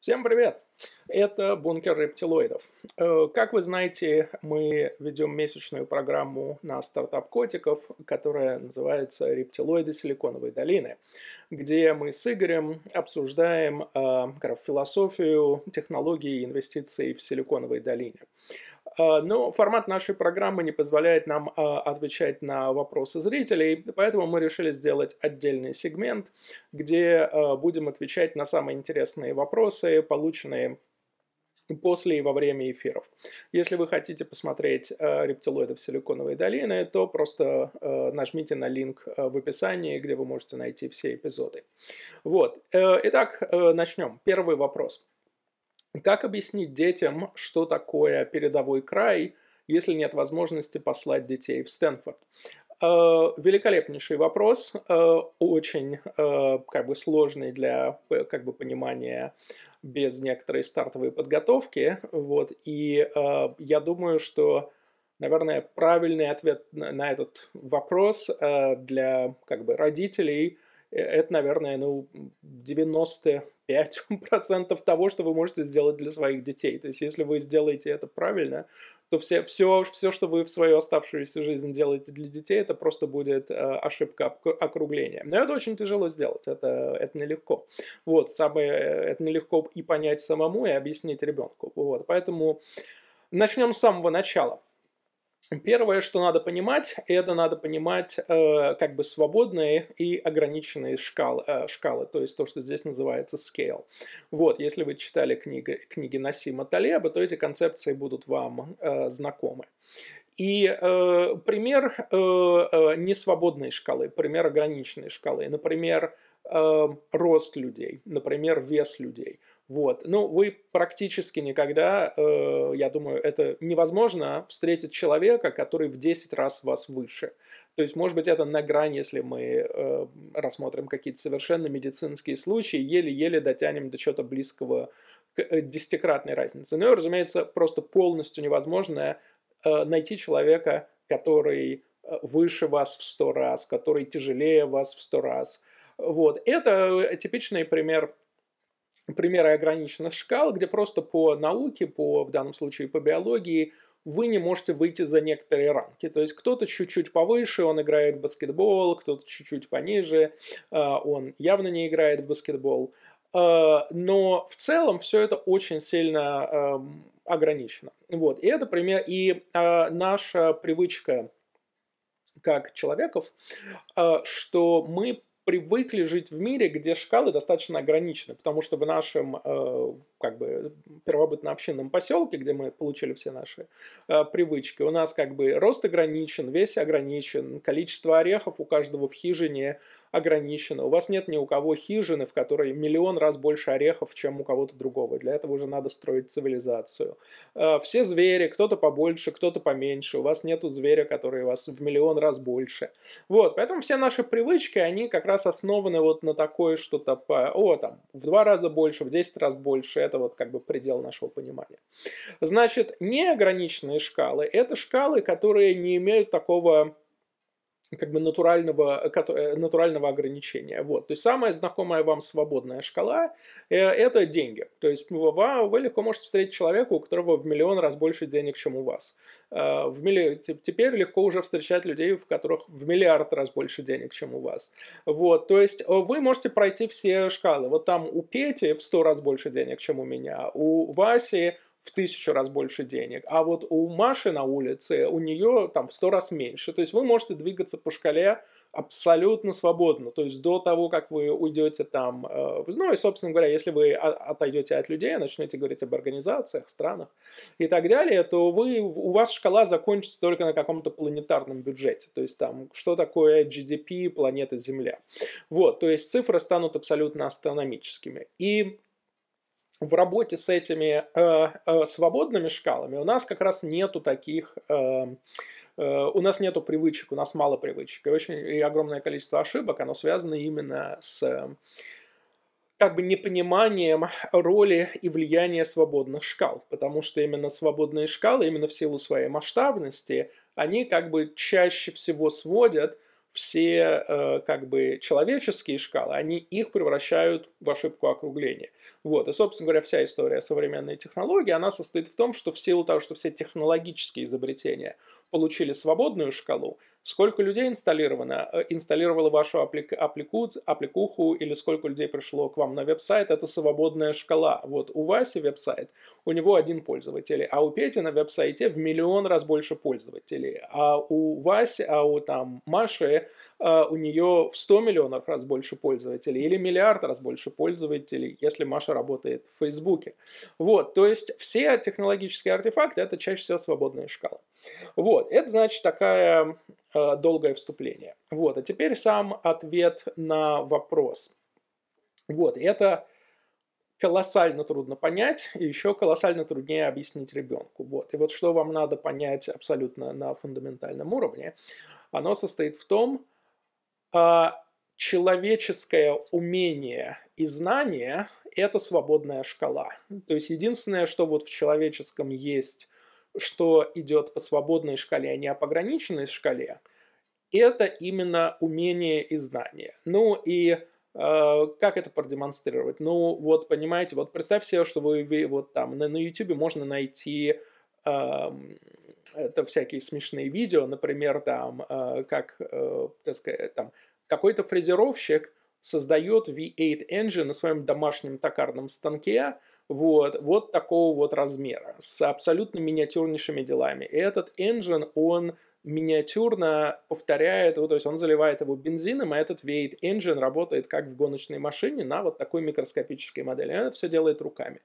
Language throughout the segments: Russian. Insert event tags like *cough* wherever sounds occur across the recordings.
Всем привет! Это бункер рептилоидов. Э, как вы знаете, мы ведем месячную программу на стартап котиков, которая называется «Рептилоиды Силиконовой долины», где мы с Игорем обсуждаем э, философию, технологии и инвестиций в Силиконовой долине. А, но формат нашей программы не позволяет нам а, отвечать на вопросы зрителей, поэтому мы решили сделать отдельный сегмент, где а, будем отвечать на самые интересные вопросы, полученные после и во время эфиров. Если вы хотите посмотреть э, рептилоидов Силиконовой долины, то просто нажмите на линк в описании, где вы можете найти все эпизоды. Вот. Э, итак, э, начнем. Первый вопрос. Как объяснить детям, что такое передовой край, если нет возможности послать детей в Стэнфорд? Э, великолепнейший вопрос, э, очень э, как бы сложный для как бы понимания без некоторой стартовой подготовки, вот. И я думаю, что, наверное, правильный ответ на этот вопрос для как бы родителей это, наверное, ну 90 5% того, что вы можете сделать для своих детей. То есть, если вы сделаете это правильно, то все, все, все что вы в свою оставшуюся жизнь делаете для детей, это просто будет э, ошибка округления. Но это очень тяжело сделать, это, это нелегко. Вот, самое, это нелегко и понять самому, и объяснить ребенку. Вот, поэтому начнем с самого начала. Первое, что надо понимать, это надо понимать э, как бы свободные и ограниченные шкалы, э, шкалы, то есть то, что здесь называется scale. Вот, если вы читали книги, книги Насима Талеба, то эти концепции будут вам э, знакомы. И э, пример э, э несвободной шкалы, пример ограниченной шкалы, например, э, рост людей, например, вес людей – вот. Ну, вы практически никогда, э, я думаю, это невозможно встретить человека, который в 10 раз вас выше. То есть, может быть, это на грани, если мы э, рассмотрим какие-то совершенно медицинские случаи, еле-еле дотянем до чего-то близкого к э, десятикратной разнице. Ну и, разумеется, просто полностью невозможно э, найти человека, который э, выше вас в сто раз, который тяжелее вас в сто раз. Вот. Это э, типичный пример примеры ограниченных шкал, где просто по науке, по, в данном случае по биологии, вы не можете выйти за некоторые рамки. То есть кто-то чуть-чуть повыше, он играет в баскетбол, кто-то чуть-чуть пониже, а, он явно не играет в баскетбол. А, но в целом все это очень сильно ограничено. Вот. И это пример, и а, наша привычка как человеков, что мы привыкли жить в мире, где шкалы достаточно ограничены, потому что в нашем э, как бы первобытно-общинном поселке, где мы получили все наши э, привычки, у нас как бы рост ограничен, вес ограничен, количество орехов у каждого в хижине ограничено. У вас нет ни у кого хижины, в которой миллион раз больше орехов, чем у кого-то другого. Для этого уже надо строить цивилизацию. Э, все звери, кто-то побольше, кто-то поменьше. У вас нету зверя, который у вас в миллион раз больше. Вот, поэтому все наши привычки, они как раз основаны вот на такое что-то по, о, там, в два раза больше, в десять раз больше. Это вот как бы предел нашего понимания. Значит, неограниченные шкалы – это шкалы, которые не имеют такого как бы натурального, э, э, натурального ограничения. Вот. То есть самая знакомая вам свободная шкала э, это деньги. То есть вы, вы легко можете встретить человека, у которого в миллион раз больше денег, чем у вас. в милли... Теперь легко уже встречать людей, в которых в миллиард раз больше денег, чем у вас. Вот. То есть вы можете пройти все шкалы. Вот там у Пети в сто раз больше денег, чем у меня, у Васи – в тысячу раз больше денег, а вот у Маши на улице у нее там в сто раз меньше. То есть вы можете двигаться по шкале абсолютно свободно, то есть до того, как вы уйдете там, э, ну и, собственно говоря, если вы отойдете от людей, начнете говорить об организациях, странах и так далее, то вы, у вас шкала закончится только на каком-то планетарном бюджете, то есть там, что такое GDP планеты Земля. Вот, то есть цифры станут абсолютно астрономическими. И в работе с этими э, э, свободными шкалами у нас как раз нету таких, э, э, у нас нету привычек, у нас мало привычек. И, очень, и огромное количество ошибок, оно связано именно с э, как бы непониманием роли и влияния свободных шкал. Потому что именно свободные шкалы, именно в силу своей масштабности, они как бы чаще всего сводят все э, как бы человеческие шкалы, они их превращают в ошибку округления. Вот. И, собственно говоря, вся история современной технологии, она состоит в том, что в силу того, что все технологические изобретения получили свободную шкалу, сколько людей инсталлировано, э, инсталлировало вашу аплик, аплику, аппликуху или сколько людей пришло к вам на веб-сайт, это свободная шкала. Вот у Васи веб-сайт, у него один пользователь, а у Пети на веб-сайте в миллион раз больше пользователей, а у Васи, а у там Маши, э, у нее в 100 миллионов раз больше пользователей или миллиард раз больше пользователей, если Маша работает в Фейсбуке. Вот, то есть все технологические артефакты это чаще всего свободная шкала. Вот, это значит такая э, долгое вступление. Вот, а теперь сам ответ на вопрос. Вот, это колоссально трудно понять, и еще колоссально труднее объяснить ребенку. Вот. И вот что вам надо понять абсолютно на фундаментальном уровне, оно состоит в том, а, человеческое умение и знание – это свободная шкала. То есть единственное, что вот в человеческом есть что идет по свободной шкале, а не по ограниченной шкале, это именно умение и знание. Ну и э, как это продемонстрировать? Ну вот, понимаете, вот представьте, себе, что вы, вы вот там на, на YouTube можно найти э, это всякие смешные видео, например, там, э, как, э, так сказать, там, какой-то фрезеровщик – создает V8 Engine на своем домашнем токарном станке вот, вот такого вот размера, с абсолютно миниатюрнейшими делами. И этот engine, он миниатюрно повторяет, вот, то есть он заливает его бензином, а этот V8 engine работает как в гоночной машине на вот такой микроскопической модели. Он это все делает руками.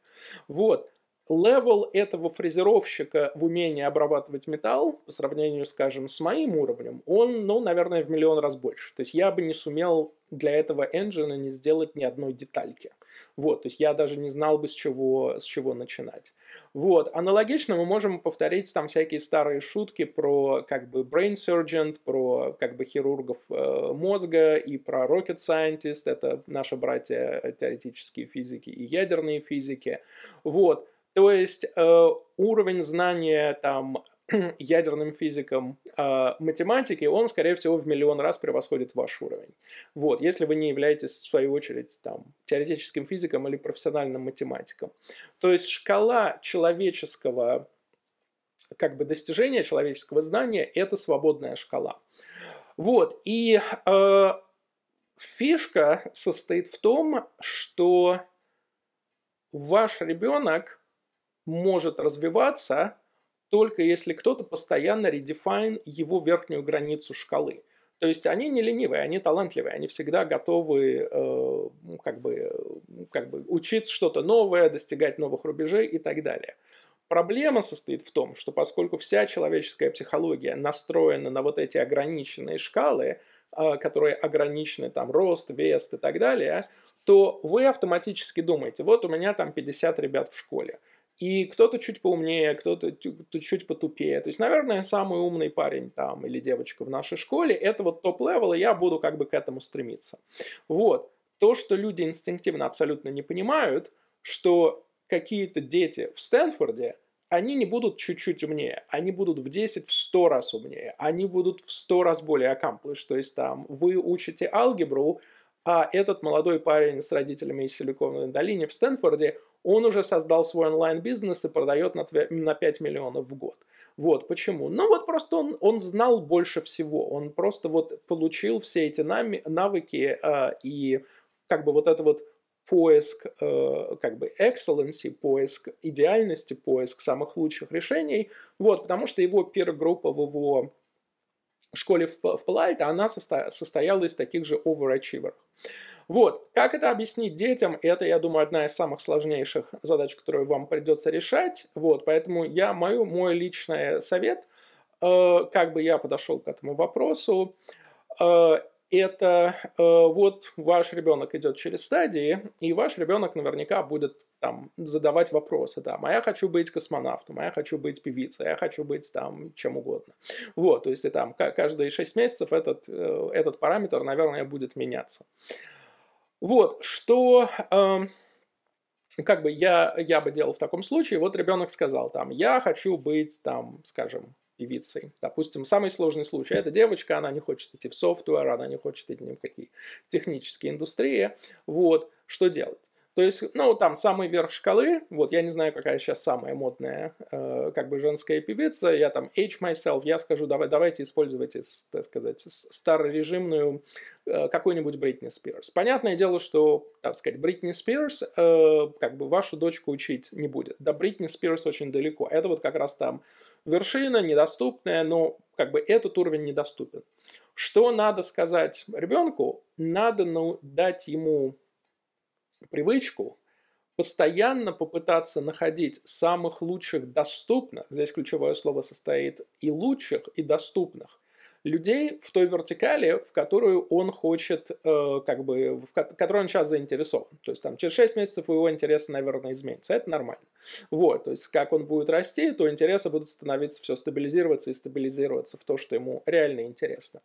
Вот левел этого фрезеровщика в умении обрабатывать металл по сравнению, скажем, с моим уровнем, он, ну, наверное, в миллион раз больше. То есть я бы не сумел для этого энджина не сделать ни одной детальки. Вот, то есть я даже не знал бы, с чего, с чего начинать. Вот, аналогично мы можем повторить там всякие старые шутки про как бы brain surgeon, про как бы хирургов э, мозга и про rocket scientist, это наши братья теоретические физики и ядерные физики. Вот, то есть э, уровень знания там *clears throat* ядерным физикам э, математики, он, скорее всего, в миллион раз превосходит ваш уровень. Вот, если вы не являетесь, в свою очередь, там, теоретическим физиком или профессиональным математиком. То есть шкала человеческого, как бы, достижения, человеческого знания – это свободная шкала. Вот, и э, фишка состоит в том, что ваш ребенок – может развиваться а? только если кто-то постоянно редефайн его верхнюю границу шкалы. То есть они не ленивые, они талантливые, они всегда готовы э, ну, как, бы, ну, как бы учиться что-то новое, достигать новых рубежей и так далее. Проблема состоит в том, что поскольку вся человеческая психология настроена на вот эти ограниченные шкалы, э, которые ограничены там рост, вес и так далее, то вы автоматически думаете, вот у меня там 50 ребят в школе. И кто-то чуть поумнее, кто-то чуть потупее. То есть, наверное, самый умный парень там или девочка в нашей школе, это вот топ-левел, и я буду как бы к этому стремиться. Вот. То, что люди инстинктивно абсолютно не понимают, что какие-то дети в Стэнфорде – они не будут чуть-чуть умнее, они будут в 10, в 100 раз умнее, они будут в 100 раз более accomplished, то есть там вы учите алгебру, а этот молодой парень с родителями из Силиконовой долины в Стэнфорде, он уже создал свой онлайн-бизнес и продает на, на 5 миллионов в год. Вот почему. Ну вот просто он, он знал больше всего. Он просто вот получил все эти навыки э, и как бы вот это вот поиск э, как бы excellency, поиск идеальности, поиск самых лучших решений. Вот, потому что его пир-группа в его школе в, в Палайте, она состояла из таких же overachieverов. Вот, как это объяснить детям, это, я думаю, одна из самых сложнейших задач, которую вам придется решать. Вот, поэтому я, мою, мой личный совет, э, как бы я подошел к этому вопросу, э, это э, вот ваш ребенок идет через стадии, и ваш ребенок наверняка будет там задавать вопросы, там, а я хочу быть космонавтом, а я хочу быть певицей, а я хочу быть там чем угодно. Вот, то есть и там каждые 6 месяцев этот, э, этот параметр, наверное, будет меняться. Вот, что... Э, как бы я, я бы делал в таком случае, вот ребенок сказал там, я хочу быть там, скажем, певицей. Допустим, самый сложный случай. Это девочка, она не хочет идти в софтвер, она не хочет идти ни в какие технические индустрии. Вот, что делать? То есть, ну, там самый верх шкалы, вот я не знаю, какая сейчас самая модная, э, как бы женская певица, я там age myself, я скажу, давай, давайте используйте, так сказать, старорежимную э, какую-нибудь Бритни Спирс. Понятное дело, что, так сказать, Бритни Спирс э, как бы вашу дочку учить не будет. Да, Бритни Спирс очень далеко. Это вот как раз там вершина, недоступная, но как бы этот уровень недоступен. Что надо сказать ребенку? Надо ну, дать ему привычку постоянно попытаться находить самых лучших доступных, здесь ключевое слово состоит и лучших, и доступных, людей в той вертикали, в которую он хочет, э, как бы, в которой он сейчас заинтересован. То есть там через 6 месяцев его интересы, наверное, изменятся. Это нормально. Вот, то есть как он будет расти, то интересы будут становиться все стабилизироваться и стабилизироваться в то, что ему реально интересно.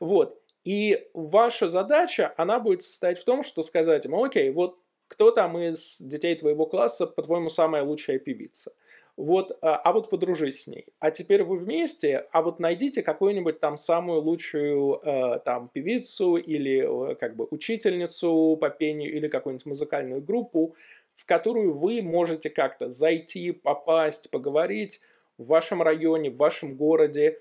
Вот. И ваша задача, она будет состоять в том, что сказать ему, окей, вот кто там из детей твоего класса, по-твоему, самая лучшая певица? Вот, а, а вот подружись с ней. А теперь вы вместе, а вот найдите какую-нибудь там самую лучшую э, там певицу или э, как бы учительницу по пению или какую-нибудь музыкальную группу, в которую вы можете как-то зайти, попасть, поговорить в вашем районе, в вашем городе,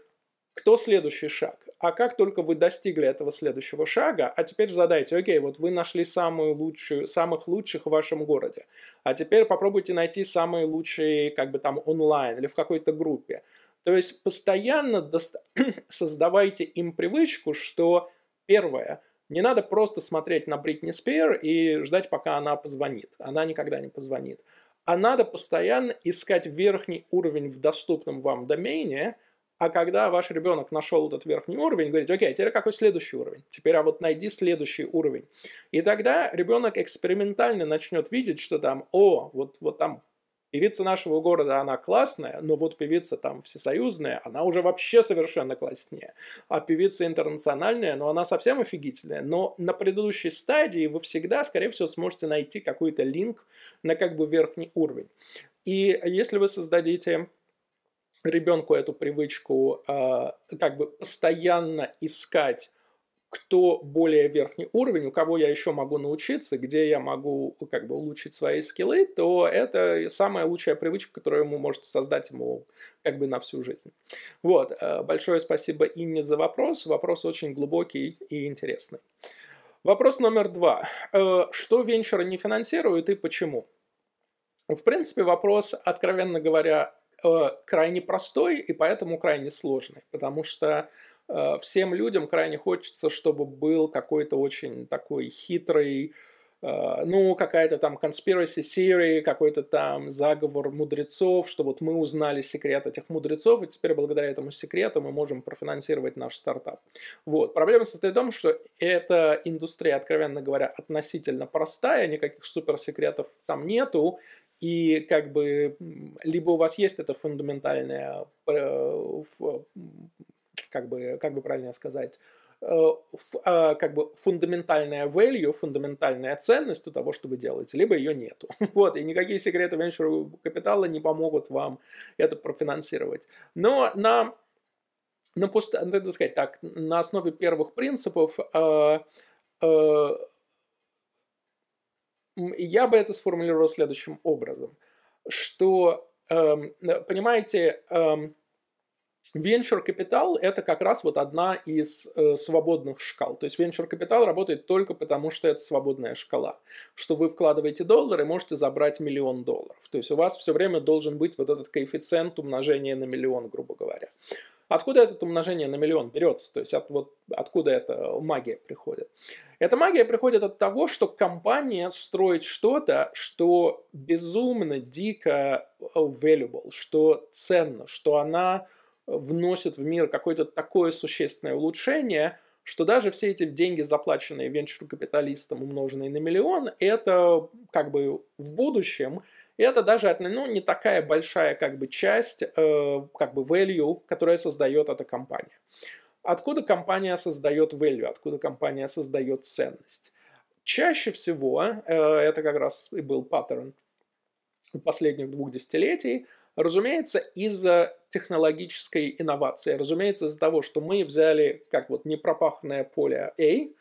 кто следующий шаг? А как только вы достигли этого следующего шага, а теперь задайте, окей, вот вы нашли самую лучшую, самых лучших в вашем городе, а теперь попробуйте найти самые лучшие как бы там онлайн или в какой-то группе. То есть постоянно доста- *clears throat* создавайте им привычку, что первое, не надо просто смотреть на Бритни Спир и ждать, пока она позвонит. Она никогда не позвонит. А надо постоянно искать верхний уровень в доступном вам домене – а когда ваш ребенок нашел этот верхний уровень, говорите, окей, а теперь какой следующий уровень? Теперь, а вот найди следующий уровень. И тогда ребенок экспериментально начнет видеть, что там, о, вот, вот там певица нашего города, она классная, но вот певица там всесоюзная, она уже вообще совершенно класснее. А певица интернациональная, но она совсем офигительная. Но на предыдущей стадии вы всегда, скорее всего, сможете найти какой-то линк на как бы верхний уровень. И если вы создадите ребенку эту привычку а, как бы постоянно искать кто более верхний уровень, у кого я еще могу научиться, где я могу как бы улучшить свои скиллы, то это самая лучшая привычка, которую ему может создать ему как бы на всю жизнь. Вот, э, большое спасибо Инне за вопрос. Вопрос очень глубокий и интересный. Вопрос номер два. Э, что венчуры не финансируют и почему? В принципе, вопрос, откровенно говоря, Э, крайне простой и поэтому крайне сложный, потому что э, всем людям крайне хочется, чтобы был какой-то очень такой хитрый, э, ну, какая-то там conspiracy theory, какой-то там заговор мудрецов, что вот мы узнали секрет этих мудрецов, и теперь благодаря этому секрету мы можем профинансировать наш стартап. Вот. Проблема состоит в том, что эта индустрия, откровенно говоря, относительно простая, никаких суперсекретов там нету, и как бы либо у вас есть это фундаментальное, э, как бы, как бы правильно сказать, э, а, как бы фундаментальная value, фундаментальная ценность у того, что вы делаете, либо ее нету. *laughs* Вот, и никакие секреты венчурного капитала не помогут вам это профинансировать. Но на, на, надо сказать, так, на основе первых принципов э, э, я бы это сформулировал следующим образом, что, эм, э, понимаете, Венчур эм, капитал – это как раз вот одна из э, свободных шкал. То есть венчур капитал работает только потому, что это свободная шкала. Что вы вкладываете доллары, можете забрать миллион долларов. То есть у вас все время должен быть вот этот коэффициент умножения на миллион, грубо говоря. Откуда это умножение на миллион берется? То есть от, вот, откуда эта магия приходит? Эта магия приходит от того, что компания строит что-то, что безумно дико э, valuable, что ценно, что она э, вносит в мир какое-то такое существенное улучшение, что даже все эти деньги, заплаченные венчур-капиталистам, умноженные на миллион, это как бы в будущем – и это даже ну, не такая большая как бы часть, э, как бы value, которая создает эта компания. Откуда компания создает value, откуда компания создает ценность? Чаще всего, э, это как раз и был паттерн последних двух десятилетий, разумеется, из-за технологической инновации, разумеется, из-за того, что мы взяли как вот непропаханное поле A –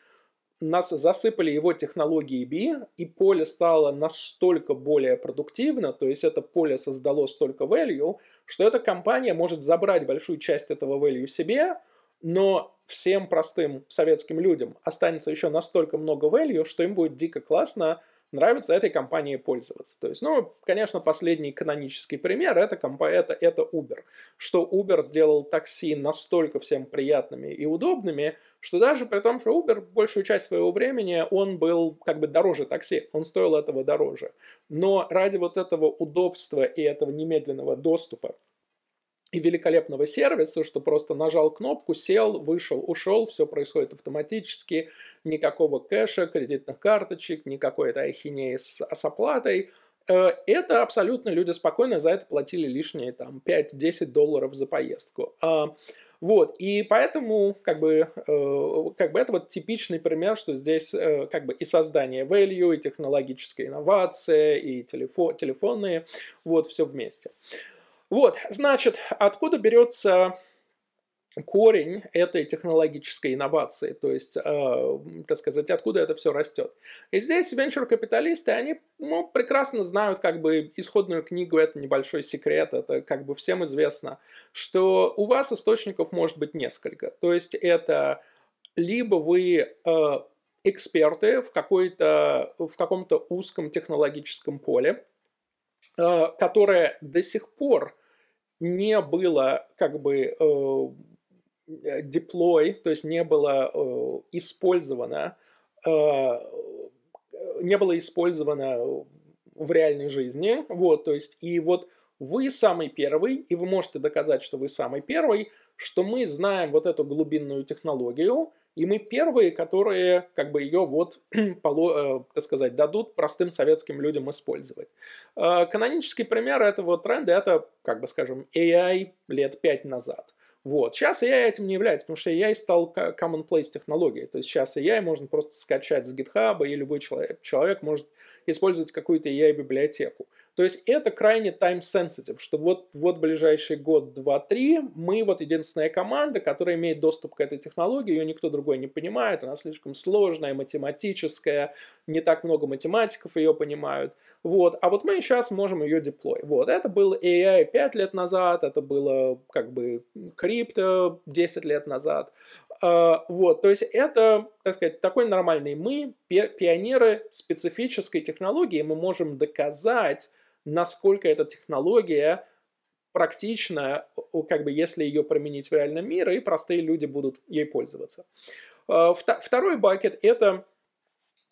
нас засыпали его технологии B и поле стало настолько более продуктивно, то есть это поле создало столько value, что эта компания может забрать большую часть этого value себе, но всем простым советским людям останется еще настолько много value, что им будет дико классно нравится этой компанией пользоваться. То есть, ну, конечно, последний канонический пример это, это, это Uber. Что Uber сделал такси настолько всем приятными и удобными, что даже при том, что Uber большую часть своего времени, он был как бы дороже такси, он стоил этого дороже. Но ради вот этого удобства и этого немедленного доступа и великолепного сервиса, что просто нажал кнопку, сел, вышел, ушел, все происходит автоматически, никакого кэша, кредитных карточек, никакой этой ахинеи с, с оплатой. Э, это абсолютно люди спокойно за это платили лишние там 5-10 долларов за поездку. А, вот, и поэтому, как бы, э, как бы это вот типичный пример, что здесь э, как бы и создание value, и технологическая инновация, и телефо телефонные, вот, все вместе. Э, вот, значит, откуда берется корень этой технологической инновации, то есть, э, так сказать, откуда это все растет. И здесь венчур-капиталисты, они ну, прекрасно знают как бы исходную книгу, это небольшой секрет, это как бы всем известно, что у вас источников может быть несколько. То есть это либо вы э, эксперты в, какой-то, в каком-то узком технологическом поле, Э, которое до сих пор не было как бы э, э, деплой, то есть не было использовано, не было использовано в реальной жизни, вот, то есть и вот вы самый первый, и вы можете доказать, что вы самый первый, что мы знаем вот эту глубинную технологию, и мы первые, которые как бы ее вот, *clears throat* э, так сказать, дадут простым советским людям использовать. Э, канонический пример этого тренда это, как бы скажем, AI лет 5 назад. Вот. Сейчас я этим не является, потому что AI стал commonplace технологией. То есть сейчас AI можно просто скачать с GitHub, и любой человек, человек может использовать какую-то AI-библиотеку. То есть это крайне time sensitive, что вот, вот ближайший год, два, три, мы вот единственная команда, которая имеет доступ к этой технологии, ее никто другой не понимает, она слишком сложная, математическая, не так много математиков ее понимают. Вот, а вот мы сейчас можем ее деплой. Вот, это был AI 5 лет назад, это было как бы крипто 10 лет назад. А, вот, то есть это, так сказать, такой нормальный мы, пионеры специфической технологии, мы можем доказать, насколько эта технология практична, как бы если ее применить в реальном мире, и простые люди будут ей пользоваться. А, второй бакет – это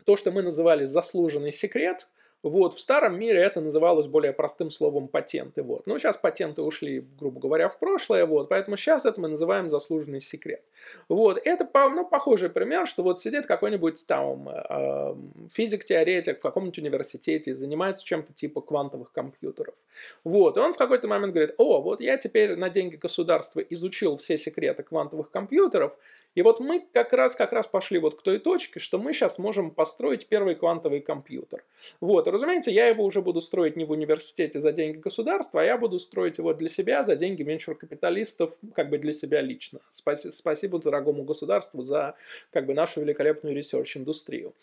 то, что мы называли заслуженный секрет. Вот, в старом мире это называлось более простым словом патенты. Вот. но ну, сейчас патенты ушли, грубо говоря, в прошлое, вот, поэтому сейчас это мы называем заслуженный секрет. Вот, это, ну, похожий пример, что вот сидит какой-нибудь там э, эм, физик-теоретик в каком-нибудь университете и занимается чем-то типа квантовых компьютеров. Вот, и он в какой-то момент говорит, о, вот я теперь на деньги государства изучил все секреты квантовых компьютеров, и вот мы как раз, как раз пошли вот к той точке, что мы сейчас можем построить первый квантовый компьютер. Вот, Разумеется, я его уже буду строить не в университете за деньги государства, а я буду строить его для себя за деньги венчур-капиталистов, как бы для себя лично. Спаси, спасибо дорогому государству за как бы нашу великолепную ресерч-индустрию.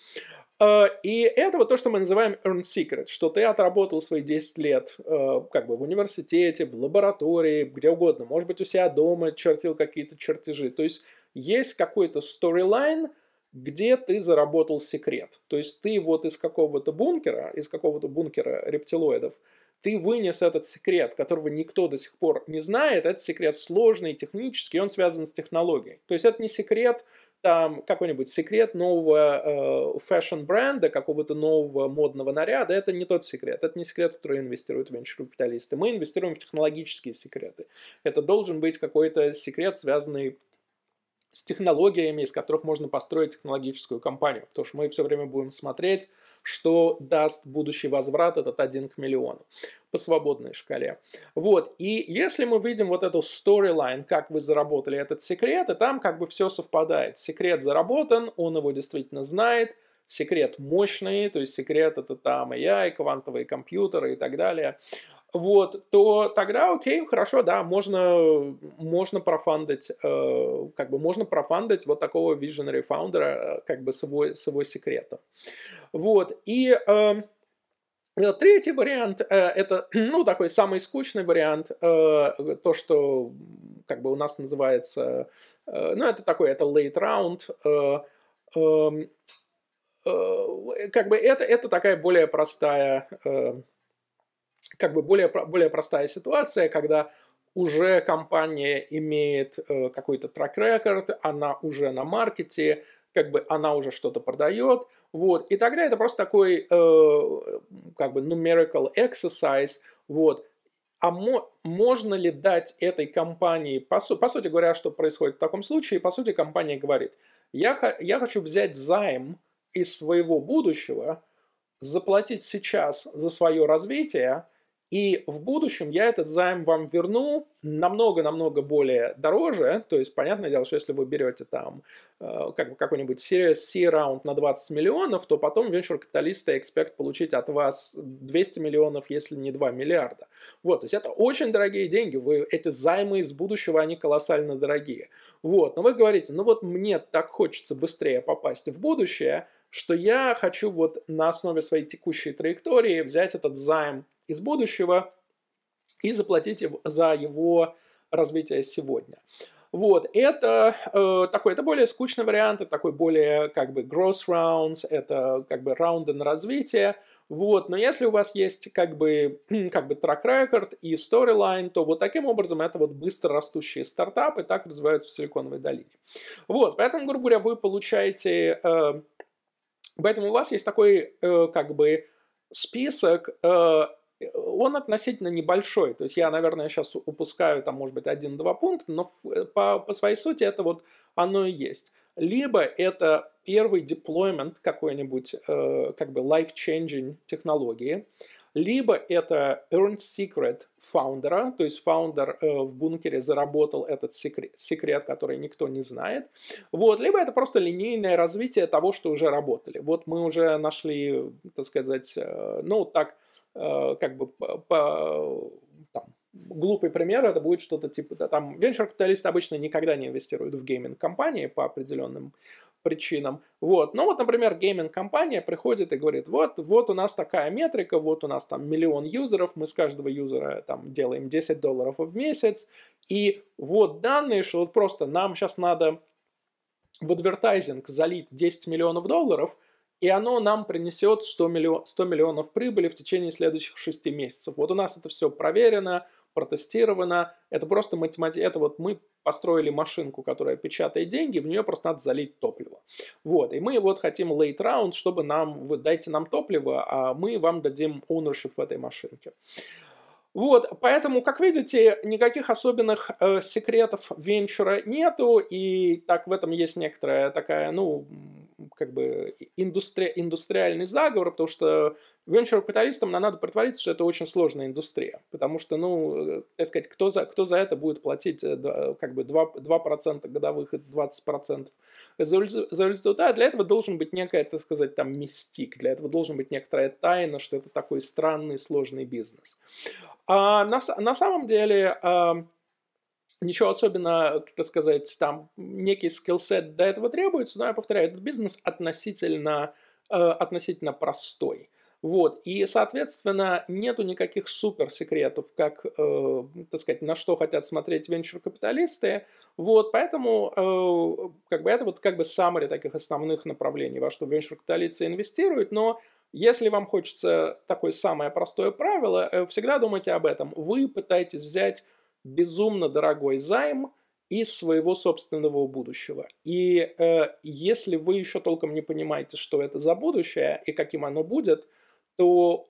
Э, и это вот то, что мы называем earn secret, что ты отработал свои 10 лет э, как бы в университете, в лаборатории, где угодно, может быть, у себя дома чертил какие-то чертежи. То есть есть какой-то storyline, где ты заработал секрет. То есть ты вот из какого-то бункера, из какого-то бункера рептилоидов, ты вынес этот секрет, которого никто до сих пор не знает. Этот секрет сложный, технический, он связан с технологией. То есть это не секрет там какой-нибудь секрет нового фэшн-бренда, какого-то нового модного наряда, это не тот секрет. Это не секрет, в который инвестируют венчур-капиталисты. Мы инвестируем в технологические секреты. Это должен быть какой-то секрет, связанный с технологиями, из которых можно построить технологическую компанию. Потому что мы все время будем смотреть, что даст будущий возврат этот один к миллиону по свободной шкале. Вот, и если мы видим вот эту storyline, как вы заработали этот секрет, и там как бы все совпадает. Секрет заработан, он его действительно знает, секрет мощный, то есть секрет это там и я, и квантовые компьютеры и так далее вот, то тогда, окей, хорошо, да, можно, можно профандать, э, как бы можно профандать вот такого visionary founder, э, как бы с его, с его секретом. Вот, и... Эм, э, Третий вариант э, это, *clears throat* ну, такой самый скучный вариант, э, то, что как бы у нас называется, ну, это такой, это late round, эм, как бы это, это такая более простая как бы более, более простая ситуация, когда уже компания имеет э, какой-то трек-рекорд, она уже на маркете, как бы она уже что-то продает, вот, и тогда это просто такой, э, как бы, numerical exercise, вот, а мо можно ли дать этой компании, по, су по сути говоря, что происходит в таком случае, по сути компания говорит, я, я хочу взять займ из своего будущего, заплатить сейчас за свое развитие, и в будущем я этот займ вам верну намного-намного более дороже. То есть, понятное дело, что если вы берете там э, как, какой-нибудь Series C раунд на 20 миллионов, то потом венчур-капиталисты экспект получить от вас 200 миллионов, если не 2 миллиарда. Вот, то есть это очень дорогие деньги. Вы, эти займы из будущего, они колоссально дорогие. Вот, но вы говорите, ну вот мне так хочется быстрее попасть в будущее, что я хочу вот на основе своей текущей траектории взять этот займ из будущего и заплатить за его развитие сегодня. Вот, это э, такой, это более скучный вариант, это такой более как бы gross rounds, это как бы раунды на развитие, вот, но если у вас есть как бы, *clears throat* как бы track record и storyline, то вот таким образом это вот быстро растущие стартапы так развиваются в Силиконовой долине. Вот, поэтому, грубо говоря, вы получаете, э, поэтому у вас есть такой э, как бы список э, он относительно небольшой. То есть я, наверное, сейчас упускаю там, может быть, один-два пункта, но э, по, по своей сути это вот оно и есть. Либо это первый деплоймент какой-нибудь э, как бы life-changing технологии, либо это earned secret фаундера, то есть фаундер э, в бункере заработал этот секрет, секрет, который никто не знает, вот, либо это просто линейное развитие того, что уже работали. Вот мы уже нашли, так сказать, э, ну, так, Э, как бы по, там, глупый пример, это будет что-то типа, да, там, венчур-капиталисты обычно никогда не инвестируют в гейминг-компании по определенным причинам. Вот. Но ну вот, например, гейминг-компания приходит и говорит, вот, вот у нас такая метрика, вот у нас там миллион юзеров, мы с каждого юзера там делаем 10 долларов в месяц, и вот данные, что вот просто нам сейчас надо в адвертайзинг залить 10 миллионов долларов – и оно нам принесет 100, миллион, 100 миллионов прибыли в течение следующих 6 месяцев. Вот у нас это все проверено, протестировано, это просто математика, это вот мы построили машинку, которая печатает деньги, в нее просто надо залить топливо. Вот, и мы вот хотим late round, чтобы нам, вы дайте нам топливо, а мы вам дадим ownership в этой машинке. Вот, поэтому, как видите, никаких особенных э, секретов венчура нету, и так в этом есть некоторая такая, ну, как бы индустри... индустриальный заговор, потому что венчур-капиталистам надо притвориться, что это очень сложная индустрия, потому что, ну, э, так сказать, кто за, кто за это будет платить э, как бы 2%, 2% годовых и 20% за, за результат, для этого должен быть некая, так сказать, там мистик, для этого должен быть некоторая тайна, что это такой странный сложный бизнес. А на, на самом деле ничего особенного, так сказать, там некий скиллсет до этого требуется, но я повторяю, этот бизнес относительно, э, относительно простой. Вот, и, соответственно, нету никаких супер секретов, как, э, так сказать, на что хотят смотреть венчур-капиталисты. Вот, поэтому, э, как бы, это вот как бы summary таких основных направлений, во что венчур-капиталисты инвестируют, но если вам хочется такое самое простое правило, э, всегда думайте об этом. Вы пытаетесь взять безумно дорогой займ из своего собственного будущего. И э, если вы еще толком не понимаете, что это за будущее и каким оно будет, то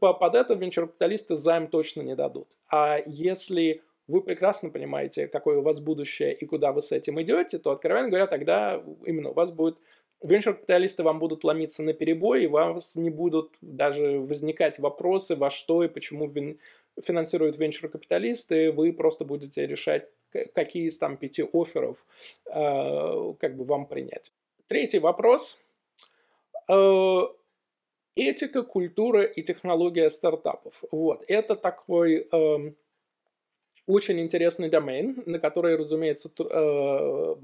под это венчур-капиталисты займ точно не дадут. А если вы прекрасно понимаете, какое у вас будущее и куда вы с этим идете, то, откровенно говоря, тогда именно у вас будет венчур-капиталисты вам будут ломиться на перебой, и вас не будут даже возникать вопросы, во что и почему вен... финансируют венчур-капиталисты, вы просто будете решать, какие из там пяти офферов э, как бы вам принять. Третий вопрос. Э, этика, культура и технология стартапов. Вот, это такой... Э, очень интересный домен, на который, разумеется, э,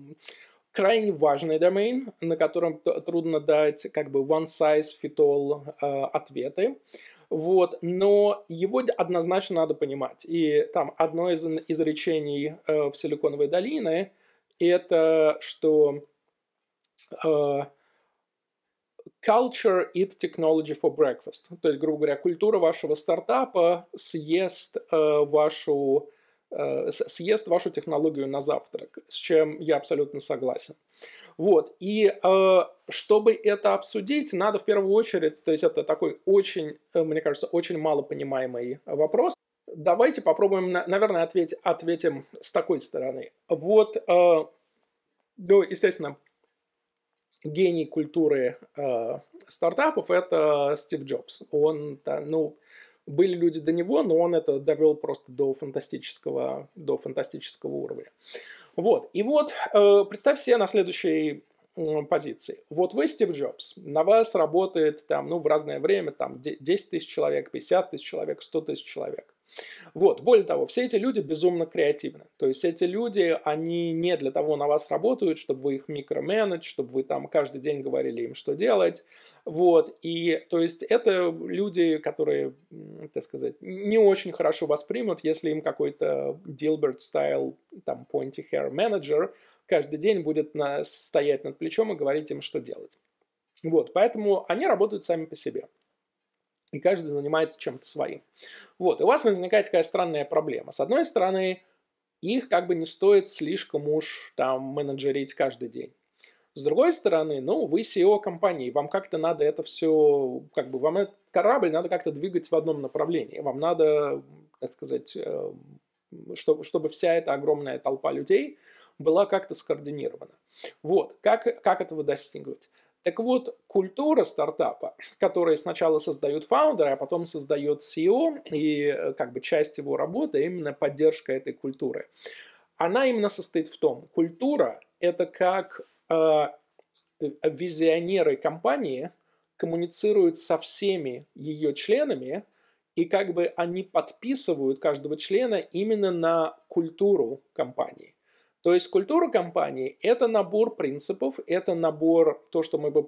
крайне важный домен, на котором трудно дать как бы one size fit all э, ответы. Вот, но его однозначно надо понимать. И там одно из изречений э, в Силиконовой долине это, что э, culture eat technology for breakfast. То есть, грубо говоря, культура вашего стартапа съест э, вашу Э, съест вашу технологию на завтрак, с чем я абсолютно согласен. Вот, и э, чтобы это обсудить, надо в первую очередь, то есть это такой очень, э, мне кажется, очень малопонимаемый вопрос. Давайте попробуем, наверное, ответь, ответим с такой стороны. Вот, э, ну, естественно, гений культуры э, стартапов это Стив Джобс. Он, ну, были люди до него, но он это довел просто до фантастического, до фантастического уровня. Вот. И вот э, представь себе на следующей позиции. Вот вы Стив Джобс, на вас работает там, ну, в разное время, там, 10 тысяч человек, 50 тысяч человек, 100 тысяч человек. Вот, более того, все эти люди безумно креативны. То есть эти люди, они не для того на вас работают, чтобы вы их микроменедж, чтобы вы там каждый день говорили им, что делать. Вот, и то есть это люди, которые, так сказать, не очень хорошо воспримут, если им какой-то dilbert style там, pointy hair manager каждый день будет на, стоять над плечом и говорить им, что делать. Вот, поэтому они работают сами по себе и каждый занимается чем-то своим. Вот, и у вас возникает такая странная проблема. С одной стороны, их как бы не стоит слишком уж там менеджерить каждый день. С другой стороны, ну, вы CEO компании, вам как-то надо это все, как бы вам этот корабль надо как-то двигать в одном направлении. Вам надо, так сказать, э, чтобы, чтобы вся эта огромная толпа людей была как-то скоординирована. Вот, как, как этого достигнуть? Так вот, культура стартапа, которая сначала создают фаундеры, а потом создает CEO, и э, как бы часть его работы именно поддержка этой культуры, она именно состоит в том, культура – это как э, э визионеры компании коммуницируют со всеми ее членами, и как бы они подписывают каждого члена именно на культуру компании. То есть культура компании – это набор принципов, это набор, то, что мы бы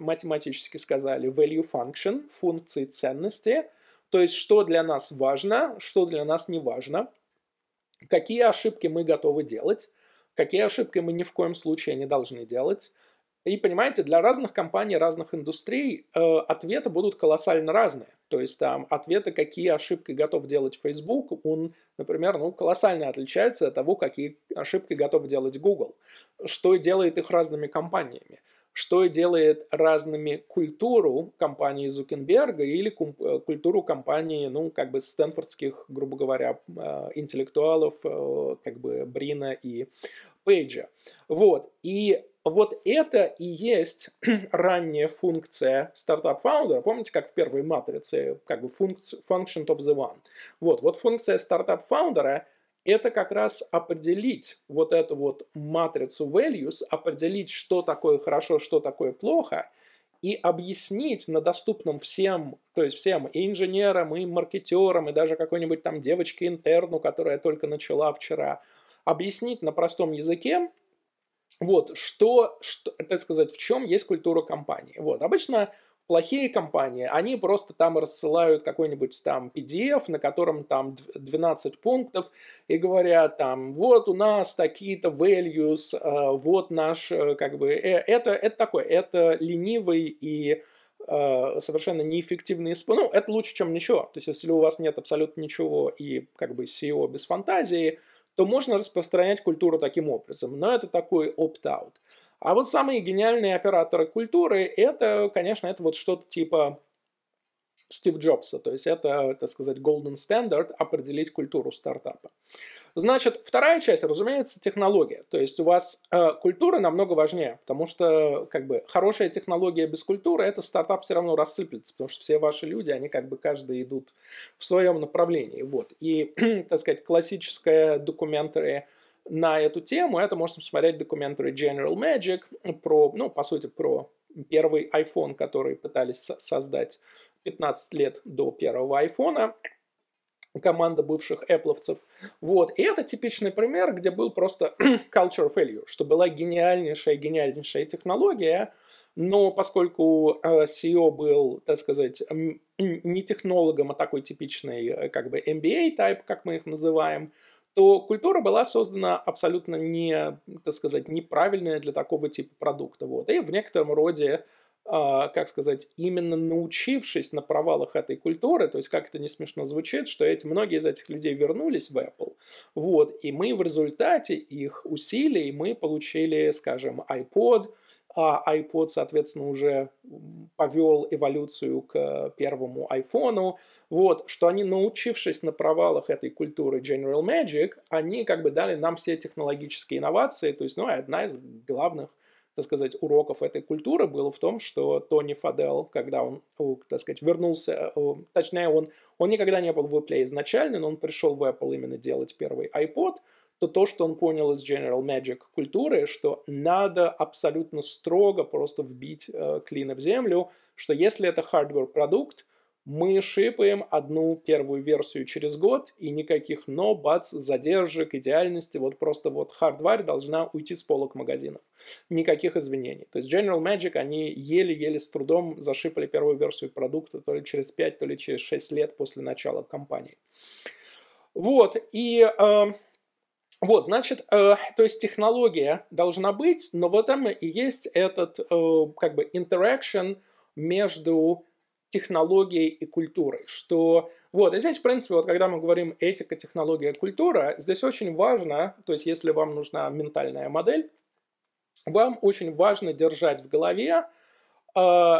математически сказали, value function, функции ценности, то есть что для нас важно, что для нас не важно, какие ошибки мы готовы делать, какие ошибки мы ни в коем случае не должны делать, и понимаете, для разных компаний, разных индустрий э, ответы будут колоссально разные. То есть там ответы, какие ошибки готов делать Facebook, он, например, ну, колоссально отличается от того, какие ошибки готов делать Google. Что и делает их разными компаниями. Что и делает разными культуру компании Зукенберга или э, культуру компании, ну, как бы стэнфордских, грубо говоря, э, интеллектуалов, э, как бы Брина и Пейджа. Вот. И вот это и есть *clears throat* ранняя функция стартап-фаундера. Помните, как в первой матрице, как бы функци- function of the one. Вот, вот функция стартап-фаундера – это как раз определить вот эту вот матрицу values, определить, что такое хорошо, что такое плохо, и объяснить на доступном всем, то есть всем и инженерам, и маркетерам, и даже какой-нибудь там девочке-интерну, которая только начала вчера, объяснить на простом языке – вот, что, что, так сказать, в чем есть культура компании. Вот, обычно плохие компании, они просто там рассылают какой-нибудь там PDF, на котором там 12 пунктов, и говорят там, вот у нас такие-то values, э, вот наш, э, как бы, э, это, это такое, это ленивый и совершенно неэффективный исп... Ну, это лучше, чем ничего. То есть, если у вас нет абсолютно ничего и как бы SEO без фантазии – то можно распространять культуру таким образом. Но это такой опт-аут. А вот самые гениальные операторы культуры, это, конечно, это вот что-то типа Стив Джобса. То есть это, так сказать, golden standard определить культуру стартапа. Значит, вторая часть, разумеется, технология. То есть у вас э, культура намного важнее, потому что как бы хорошая технология без культуры, это стартап все равно рассыплется, потому что все ваши люди, они как бы каждый идут в своем направлении. Вот. И, *clears throat* так сказать, классическая документария на эту тему, это можно посмотреть документарий General Magic про, ну, по сути, про первый iPhone, который пытались создать 15 лет до первого айфона команда бывших Apple'овцев. Вот. И это типичный пример, где был просто *clears throat* culture failure, что была гениальнейшая, гениальнейшая технология, но поскольку э, CEO был, так сказать, не технологом, а такой типичный э, как бы MBA-тайп, как мы их называем, то культура была создана абсолютно не, так сказать, неправильная для такого типа продукта. Вот. И в некотором роде а, как сказать, именно научившись на провалах этой культуры, то есть как это не смешно звучит, что эти, многие из этих людей вернулись в Apple, вот, и мы в результате их усилий мы получили, скажем, iPod, а iPod, соответственно, уже повел эволюцию к первому iPhone, вот, что они, научившись на провалах этой культуры General Magic, они как бы дали нам все технологические инновации, то есть, ну, одна из главных так сказать, уроков этой культуры было в том, что Тони Фадел, когда он, так сказать, вернулся, э, точнее, он, он никогда не был в Apple изначально, но он пришел в Apple именно делать первый iPod, то то, что он понял из General Magic культуры, что надо абсолютно строго просто вбить э, клина в землю, что если это hardware продукт, мы шипаем одну первую версию через год, и никаких но, бац, задержек, идеальности, вот просто вот хардварь должна уйти с полок магазинов. Никаких извинений. То есть General Magic, они еле-еле с трудом зашипали первую версию продукта то ли через 5, то ли через 6 лет после начала компании. Вот, и... Э, вот, значит, э, то есть технология должна быть, но в этом и есть этот э, как бы interaction между технологией и культурой, что вот, и здесь, в принципе, вот когда мы говорим этика, технология, культура, здесь очень важно, то есть если вам нужна ментальная модель, вам очень важно держать в голове э,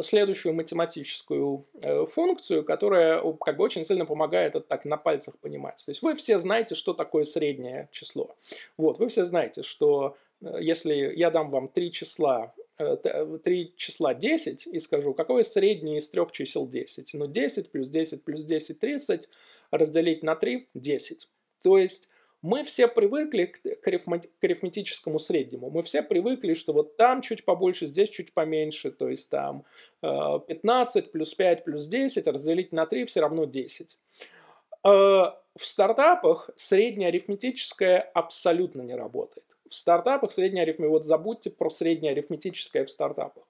следующую математическую э, функцию, которая как бы очень сильно помогает это так на пальцах понимать. То есть вы все знаете, что такое среднее число. Вот, вы все знаете, что э, если я дам вам три числа Э, э, три числа 10 и скажу, какое среднее из трех чисел 10. Ну, 10 плюс 10 плюс 10 – 30, разделить на 3 – 10. То есть мы все привыкли к, арифметическому среднему. Мы все привыкли, что вот там чуть побольше, здесь чуть поменьше. То есть там 15 э, плюс 5 плюс 10 разделить на 3 все равно 10 в стартапах среднеарифметическое абсолютно не работает. В стартапах средняя арифметика, вот забудьте про среднее арифметическое в стартапах.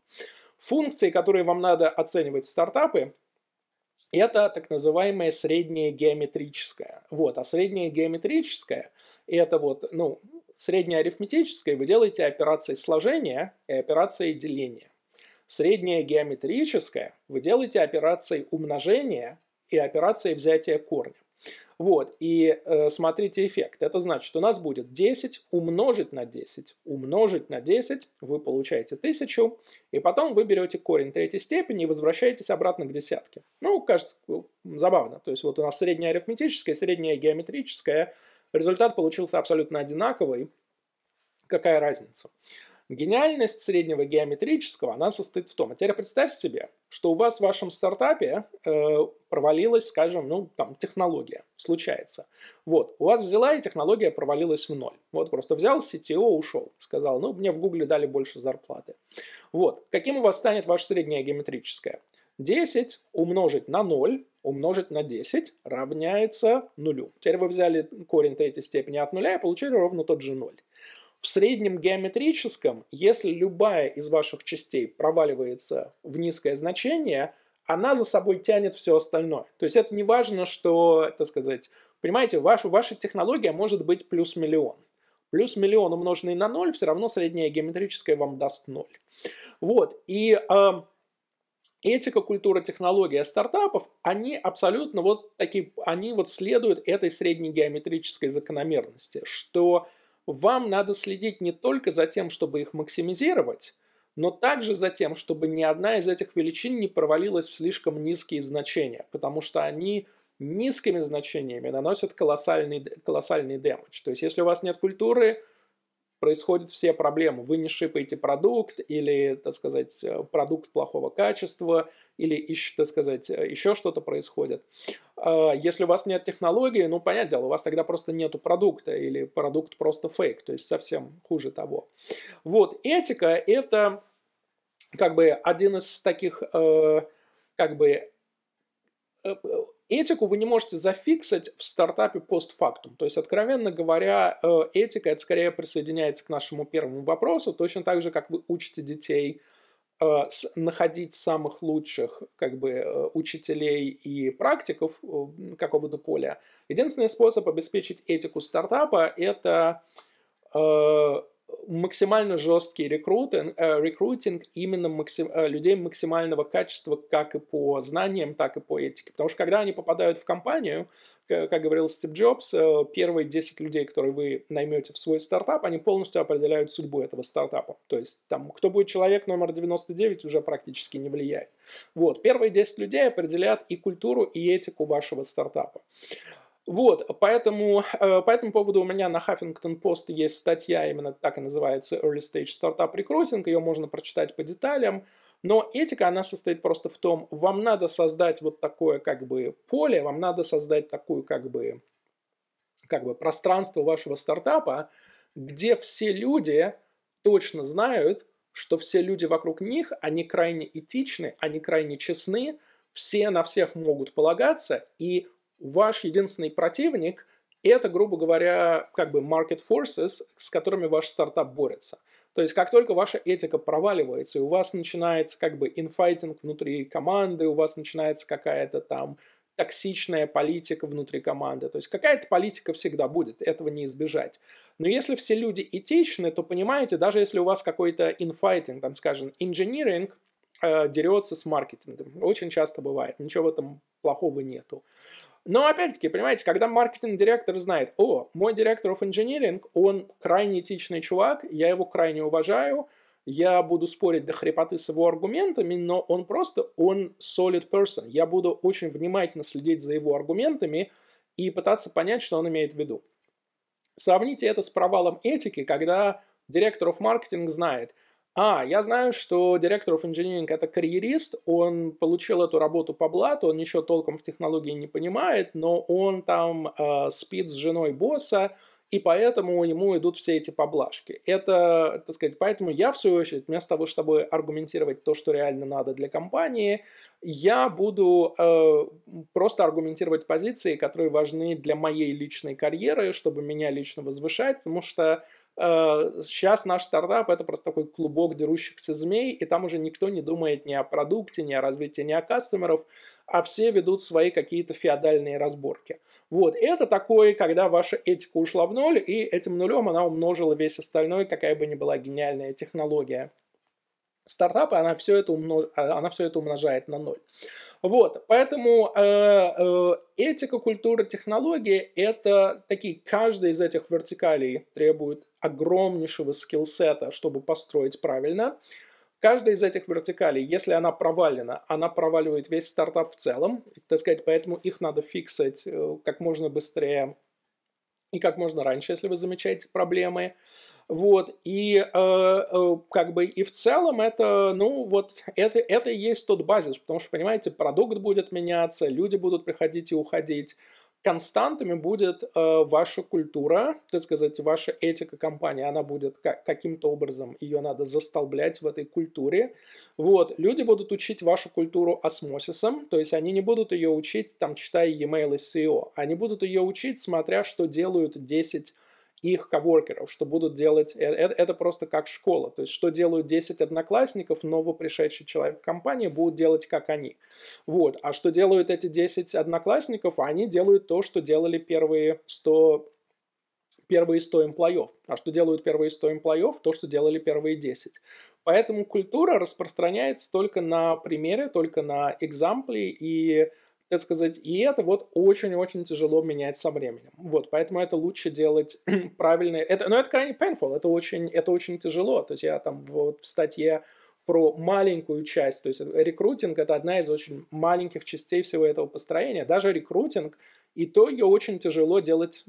Функции, которые вам надо оценивать стартапы, это так называемое среднее геометрическое. Вот, а среднее геометрическое – это вот, ну, среднее арифметическое вы делаете операции сложения и операции деления. Среднее геометрическое вы делаете операции умножения и операции взятия корня. Вот, и э, смотрите эффект. Это значит, у нас будет 10 умножить на 10, умножить на 10, вы получаете 1000, и потом вы берете корень третьей степени и возвращаетесь обратно к десятке. Ну, кажется, ну, забавно. То есть вот у нас средняя арифметическая, средняя геометрическая. Результат получился абсолютно одинаковый. Какая разница? Гениальность среднего геометрического, она состоит в том, а теперь представьте себе, что у вас в вашем стартапе э, провалилась, скажем, ну, там, технология, случается. Вот, у вас взяла, и технология провалилась в ноль. Вот, просто взял CTO, ушел, сказал, ну, мне в Гугле дали больше зарплаты. Вот, каким у вас станет ваше среднее геометрическое? 10 умножить на 0 умножить на 10 равняется нулю. Теперь вы взяли корень третьей степени от нуля и получили ровно тот же 0. В среднем геометрическом, если любая из ваших частей проваливается в низкое значение, она за собой тянет все остальное. То есть это не важно, что, так сказать, понимаете, ваша, ваша технология может быть плюс миллион. Плюс миллион умноженный на ноль, все равно средняя геометрическая вам даст ноль. Вот, и э, этика, культура, технология стартапов, они абсолютно вот такие, они вот следуют этой средней геометрической закономерности, что вам надо следить не только за тем, чтобы их максимизировать, но также за тем, чтобы ни одна из этих величин не провалилась в слишком низкие значения, потому что они низкими значениями наносят колоссальный, колоссальный damage. То есть если у вас нет культуры, происходят все проблемы. Вы не шипаете продукт или, так сказать, э, продукт плохого качества или, так сказать, э, еще что-то происходит. А, если у вас нет технологии, ну, понятное дело, у вас тогда просто нету продукта или продукт просто фейк, то есть совсем хуже того. Вот, этика – это как бы один из таких, э, как бы Этику вы не можете зафиксить в стартапе постфактум. То есть, откровенно говоря, э, этика это скорее присоединяется к нашему первому вопросу, точно так же, как вы учите детей э, находить самых лучших как бы э, учителей и практиков какого-то поля. Единственный способ обеспечить этику стартапа – это максимально жесткий рекрутинг, э, рекрутинг именно максим, э, людей максимального качества как и по знаниям, так и по этике. Потому что когда они попадают в компанию, э, как говорил Стив Джобс, первые 10 людей, которые вы наймете в свой стартап, они полностью определяют судьбу этого стартапа. То есть там, кто будет человек номер 99, уже практически не влияет. Вот, первые 10 людей определяют и культуру, и этику вашего стартапа. Вот, поэтому э, по этому поводу у меня на Huffington Post есть статья, именно так и называется Early Stage Startup Recruiting, ее можно прочитать по деталям, но этика, она состоит просто в том, вам надо создать вот такое как бы поле, вам надо создать такую как бы, как бы пространство вашего стартапа, где все люди точно знают, что все люди вокруг них, они крайне этичны, они крайне честны, все на всех могут полагаться, и ваш единственный противник – это, грубо говоря, как бы market forces, с которыми ваш стартап борется. То есть как только ваша этика проваливается, и у вас начинается как бы инфайтинг внутри команды, у вас начинается какая-то там токсичная политика внутри команды. То есть какая-то политика всегда будет, этого не избежать. Но если все люди этичны, то понимаете, даже если у вас какой-то инфайтинг, там, скажем, инжиниринг э, дерется с маркетингом, очень часто бывает, ничего в этом плохого нету. Но опять-таки, понимаете, когда маркетинг-директор знает, о, мой директор of engineering, он крайне этичный чувак, я его крайне уважаю, я буду спорить до хрипоты с его аргументами, но он просто, он solid person. Я буду очень внимательно следить за его аргументами и пытаться понять, что он имеет в виду. Сравните это с провалом этики, когда директор of маркетинг знает, а, я знаю, что директор of engineering это карьерист, он получил эту работу по блату, он ничего толком в технологии не понимает, но он там э, спит с женой босса, и поэтому ему идут все эти поблажки. Это, так сказать, поэтому я, в свою очередь, вместо того, чтобы аргументировать то, что реально надо для компании, я буду э, просто аргументировать позиции, которые важны для моей личной карьеры, чтобы меня лично возвышать, потому что Э, сейчас наш стартап это просто такой клубок дерущихся змей, и там уже никто не думает ни о продукте, ни о развитии, ни о кастомеров, а все ведут свои какие-то феодальные разборки. Вот, это такое, когда ваша этика ушла в ноль, и этим нулем она умножила весь остальной, какая бы ни была гениальная технология стартапы, она все это, умнож... А, она все это умножает на ноль. Вот, поэтому э, э, этика, культура, технологии – это такие, каждая из этих вертикалей требует огромнейшего скиллсета, чтобы построить правильно. Каждая из этих вертикалей, если она провалена, она проваливает весь стартап в целом, так сказать, поэтому их надо фиксать э, как можно быстрее и как можно раньше, если вы замечаете проблемы. Вот, и э, э, как бы и в целом это, ну вот, это, это и есть тот базис, потому что, понимаете, продукт будет меняться, люди будут приходить и уходить, константами будет э, ваша культура, так сказать, ваша этика компании, она будет как, каким-то образом, ее надо застолблять в этой культуре. Вот, люди будут учить вашу культуру осмосисом, то есть они не будут ее учить, там, читая e-mail и SEO, они будут ее учить, смотря, что делают 10 их коворкеров, что будут делать, это, э, это просто как школа, то есть что делают 10 одноклассников, новопришедший человек в компании будут делать как они. Вот, а что делают эти 10 одноклассников, они делают то, что делали первые 100 первые 100 имплоев. А что делают первые 100 имплоев? То, что делали первые 10. Поэтому культура распространяется только на примере, только на экзампле, и так сказать. И это вот очень-очень тяжело менять со временем. Вот, поэтому это лучше делать *clears throat* правильно. Это, но это крайне painful, это очень, это очень тяжело. То есть я там вот в статье про маленькую часть. То есть рекрутинг это одна из очень маленьких частей всего этого построения. Даже рекрутинг, и то ее очень тяжело делать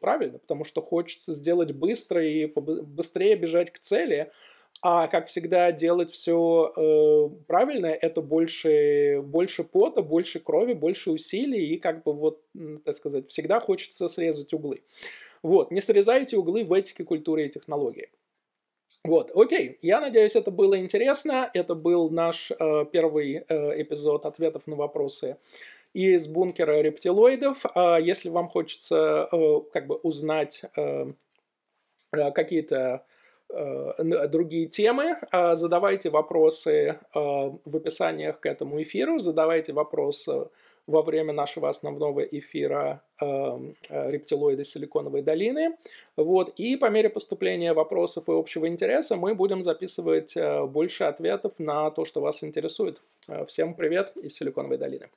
правильно, потому что хочется сделать быстро и быстрее бежать к цели. А как всегда, делать все э, правильно это больше, больше пота, больше крови, больше усилий, и как бы вот, так сказать, всегда хочется срезать углы. Вот, не срезайте углы в этике, культуре и технологии. Вот, окей, я надеюсь, это было интересно. Это был наш э, первый э, эпизод ответов на вопросы из бункера рептилоидов. Э, если вам хочется э, как бы узнать э, э какие-то Э, э, другие темы. А, задавайте вопросы э, в описаниях к этому эфиру, задавайте вопросы во время нашего основного эфира рептилоиды Силиконовой долины. Вот. И по мере поступления вопросов и общего интереса мы будем записывать больше ответов на то, что вас интересует. Всем привет из Силиконовой долины.